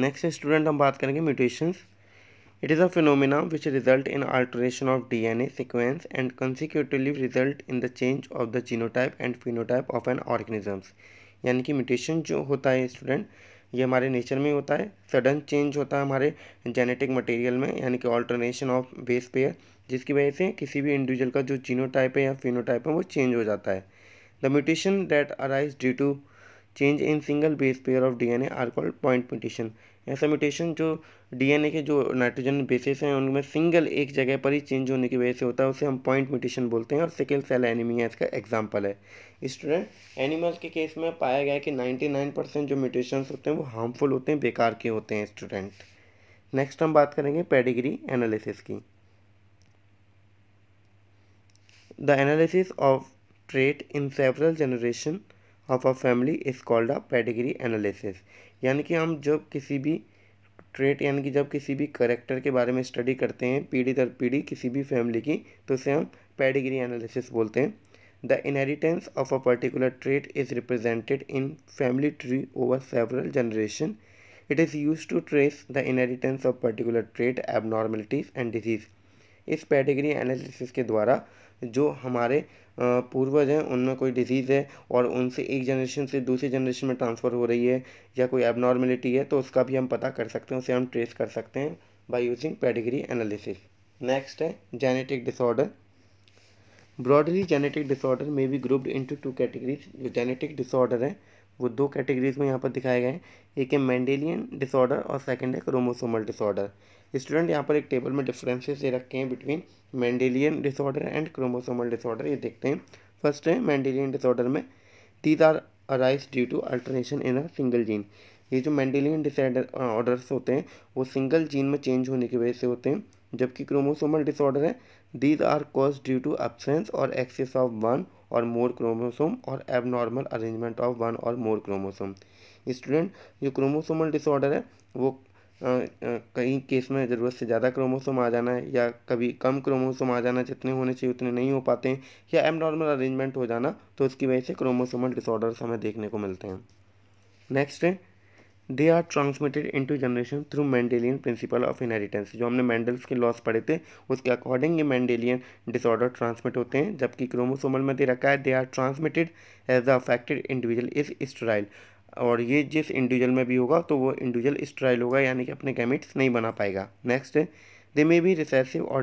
next student हम बात करेंगे mutations it is a phenomena which result in alteration of DNA sequence and consecutively result in the change of the genotype and phenotype of an organisms यानी कि mutation जो होता है student ये हमारे नेचर में होता है सडन चेंज होता है हमारे जेनेटिक मटेरियल में यानी कि ऑल्टरनेशन ऑफ बेस पेयर जिसकी वजह से किसी भी इंडिविजुअल का जो जीनोटाइप है या फिनोटाइप है वो चेंज हो जाता है the mutation that arise due to change in single base pair of DNA are called point mutation ऐसा म्यूटेशन जो डीएनए के जो नाइट्रोजन बेसिस हैं उनमें सिंगल एक जगह पर ही चेंज होने की वजह से होता है उसे हम पॉइंट म्यूटेशन बोलते हैं और सिकल सेल एनीमिया इसका एग्जाम्पल है स्टूडेंट एनिमल्स के केस में पाया गया कि नाइन परसेंट जो म्यूटेशन होते हैं वो हार्मफुल होते हैं बेकार के होते हैं स्टूडेंट नेक्स्ट हम बात करेंगे पेडिग्री एनालिसिस की the analysis of trait in several generation of a family is called a pedigree analysis यानी कि हम जब किसी भी ट्रेट यानी कि जब किसी भी करेक्टर के बारे में स्टडी करते हैं पीढ़ी दर पीढ़ी किसी भी फैमिली की तो उसे हम पेडिग्री एनालिसिस बोलते हैं the inheritance of a particular trait is represented in family tree over several generation it is use to trace the inheritance of particular trait abnormalities and disease इस पैटेगरी एनालिसिस के द्वारा जो हमारे पूर्वज हैं उनमें कोई डिजीज़ है और उनसे एक जनरेशन से दूसरी जनरेशन में ट्रांसफ़र हो रही है या कोई एबनॉर्मेलिटी है तो उसका भी हम पता कर सकते हैं उसे हम ट्रेस कर सकते हैं by using pedigree analysis next है genetic disorder broadly genetic disorder may be grouped into two categories जो जेनेटिक डिसऑर्डर है वो दो कैटेगरीज में यहाँ पर दिखाए गए हैं एक है मैंडेलियन डिसऑर्डर और सेकेंड है क्रोमोसोमल डिसऑर्डर स्टूडेंट यहाँ पर एक टेबल में डिफरेंसेस ये रखे हैं between Mendelian disorder and chromosomal disorder ये देखते हैं फर्स्ट है मैंडेलियन डिसऑर्डर में these are arise due to alternation in a single gene ये जो मैंडेलियन डिसऑर्डर ऑर्डर्स होते हैं वो सिंगल जीन में चेंज होने की वजह से होते हैं जबकि क्रोमोसोमल डिसऑर्डर है these are cause due to absence or excess of one or more chromosome or abnormal arrangement of one or more chromosome student जो क्रोमोसोमल डिसऑर्डर है वो कई केस में ज़रूरत से ज़्यादा क्रोमोसोम आ जाना है या कभी कम क्रोमोसोम आ जाना जितने होने चाहिए उतने नहीं हो पाते हैं या एबनॉर्मल अरेंजमेंट हो जाना तो उसकी वजह से क्रोमोसोमल डिसऑर्डर्स हमें देखने को मिलते हैं नेक्स्ट है they are transmitted into generation through Mendelian principle of inheritance जो हमने मैंडल्स के लॉस पढ़े थे उसके अकॉर्डिंग ये मैंडेलियन डिसऑर्डर ट्रांसमिट होते हैं जबकि क्रोमोसोमल में दे रखा है they are transmitted as the affected individual is sterile और ये जिस इंडिविजुअल में भी होगा तो वो इंडिविजुअल स्ट्राइल होगा यानी कि अपने गैमिट्स नहीं बना पाएगा next they may be recessive और